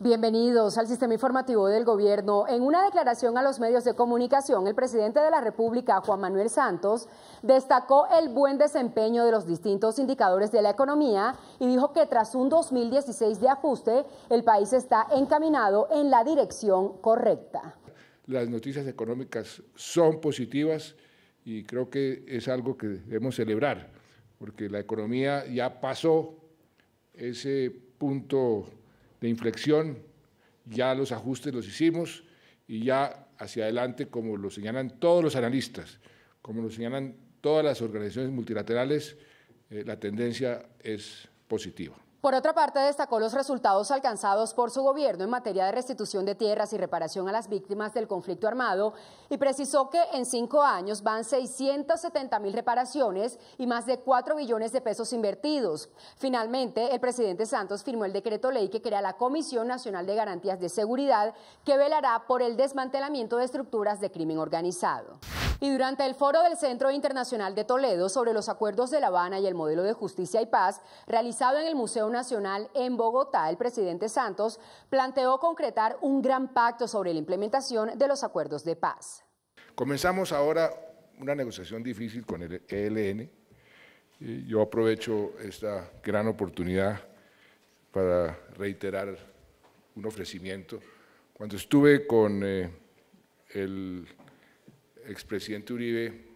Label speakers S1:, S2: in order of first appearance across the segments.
S1: Bienvenidos al sistema informativo del gobierno. En una declaración a los medios de comunicación, el presidente de la República, Juan Manuel Santos, destacó el buen desempeño de los distintos indicadores de la economía y dijo que tras un 2016 de ajuste, el país está encaminado en la dirección correcta.
S2: Las noticias económicas son positivas y creo que es algo que debemos celebrar porque la economía ya pasó ese punto de inflexión, ya los ajustes los hicimos y ya hacia adelante, como lo señalan todos los analistas, como lo señalan todas las organizaciones multilaterales, eh, la tendencia es positiva.
S1: Por otra parte, destacó los resultados alcanzados por su gobierno en materia de restitución de tierras y reparación a las víctimas del conflicto armado y precisó que en cinco años van 670 mil reparaciones y más de 4 billones de pesos invertidos. Finalmente, el presidente Santos firmó el decreto ley que crea la Comisión Nacional de Garantías de Seguridad que velará por el desmantelamiento de estructuras de crimen organizado. Y durante el foro del Centro Internacional de Toledo sobre los acuerdos de La Habana y el modelo de justicia y paz realizado en el Museo Nacional en Bogotá, el presidente Santos planteó concretar un gran pacto sobre la implementación de los acuerdos de paz.
S2: Comenzamos ahora una negociación difícil con el ELN. Eh, yo aprovecho esta gran oportunidad para reiterar un ofrecimiento. Cuando estuve con eh, el expresidente Uribe,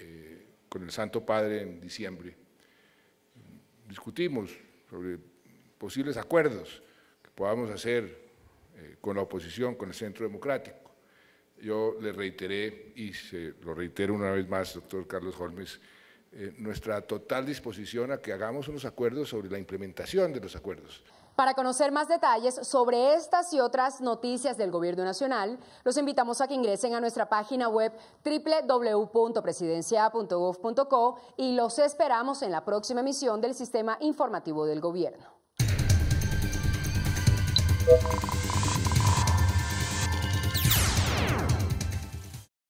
S2: eh, con el Santo Padre en diciembre, discutimos sobre posibles acuerdos que podamos hacer eh, con la oposición, con el Centro Democrático. Yo le reiteré, y se lo reitero una vez más, doctor Carlos Holmes, eh, nuestra total disposición a que hagamos unos acuerdos sobre la implementación de los acuerdos.
S1: Para conocer más detalles sobre estas y otras noticias del Gobierno Nacional, los invitamos a que ingresen a nuestra página web www.presidencia.gov.co y los esperamos en la próxima emisión del Sistema Informativo del Gobierno.